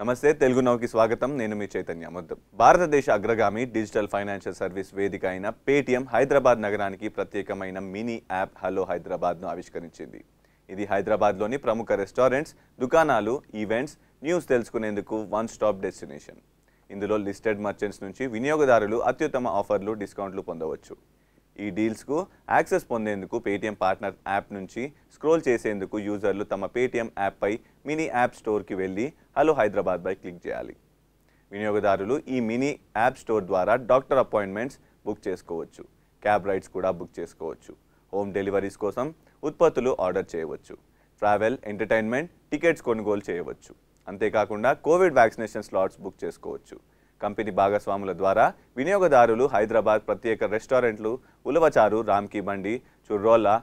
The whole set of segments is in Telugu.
నమస్తే తెలుగు నౌకి స్వాగతం నేను మీ చైతన్య ముద్దు భారతదేశ అగ్రగామి డిజిటల్ ఫైనాన్షియల్ సర్వీస్ వేదిక అయిన పేటీఎం హైదరాబాద్ నగరానికి ప్రత్యేకమైన మినీ యాప్ హలో హైదరాబాద్ను ఆవిష్కరించింది ఇది హైదరాబాద్లోని ప్రముఖ రెస్టారెంట్స్ దుకాణాలు ఈవెంట్స్ న్యూస్ తెలుసుకునేందుకు వన్ స్టాప్ డెస్టినేషన్ ఇందులో లిస్టెడ్ మర్చెంట్స్ నుంచి వినియోగదారులు అత్యుత్తమ ఆఫర్లు డిస్కౌంట్లు పొందవచ్చు ఈ డీల్స్కు యాక్సెస్ పొందేందుకు పేటీఎం పార్ట్నర్ యాప్ నుంచి స్క్రోల్ చేసేందుకు యూజర్లు తమ పేటీఎం యాప్పై మినీ యాప్ స్టోర్కి వెళ్ళి హలో హైదరాబాద్పై క్లిక్ చేయాలి వినియోగదారులు ఈ మినీ యాప్ స్టోర్ ద్వారా డాక్టర్ అపాయింట్మెంట్స్ బుక్ చేసుకోవచ్చు క్యాబ్ రైడ్స్ కూడా బుక్ చేసుకోవచ్చు హోమ్ డెలివరీస్ కోసం ఉత్పత్తులు ఆర్డర్ చేయవచ్చు ట్రావెల్ ఎంటర్టైన్మెంట్ టికెట్స్ కొనుగోలు చేయవచ్చు అంతేకాకుండా కోవిడ్ వ్యాక్సినేషన్ స్లాట్స్ బుక్ చేసుకోవచ్చు కంపెనీ భాగస్వాముల ద్వారా వినియోగదారులు హైదరాబాద్ ప్రత్యేక రెస్టారెంట్లు ఉలవచారు రామ్కీ బండి చుర్రోలా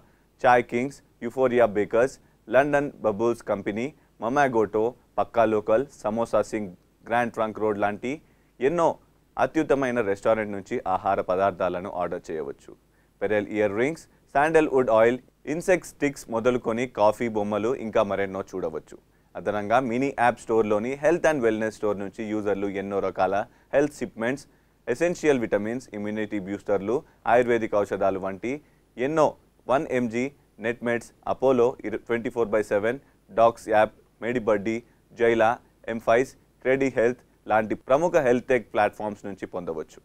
Chai kings euphoria bakers London bubbles company Mamagoto Pakka local Samosa Singh grand trunk road లాంటి ఎన్నో అత్యుత్తమైన రెస్టారెంట్ నుంచి ఆహార పదార్థాలను ఆర్డర్ చేయవచ్చు pearl ear rings sandalwood oil incense sticks మొదలుకొని కాఫీ బొమ్మలు ఇంకా మరెన్నో చూడవచ్చు అదనంగా మినీ యాప్ స్టోర్లోని హెల్త్ అండ్ వెల్నెస్ స్టోర్ నుంచి యూజర్లు ఎన్నో రకాల హెల్త్ సిప్మెంట్స్ ఎసెన్షియల్ విటమిన్స్ ఇమ్యూనిటీ బ్యూస్టర్లు ఆయుర్వేదిక్ ఔషధాలు వంటి ఎన్నో one MG Netmeds Apollo twenty four by seven docs app MediBuddy Zyla ఎంఫైస్ క్రెడీ హెల్త్ లాంటి ప్రముఖ హెల్త్ టెక్ ప్లాట్ఫామ్స్ నుంచి పొందవచ్చు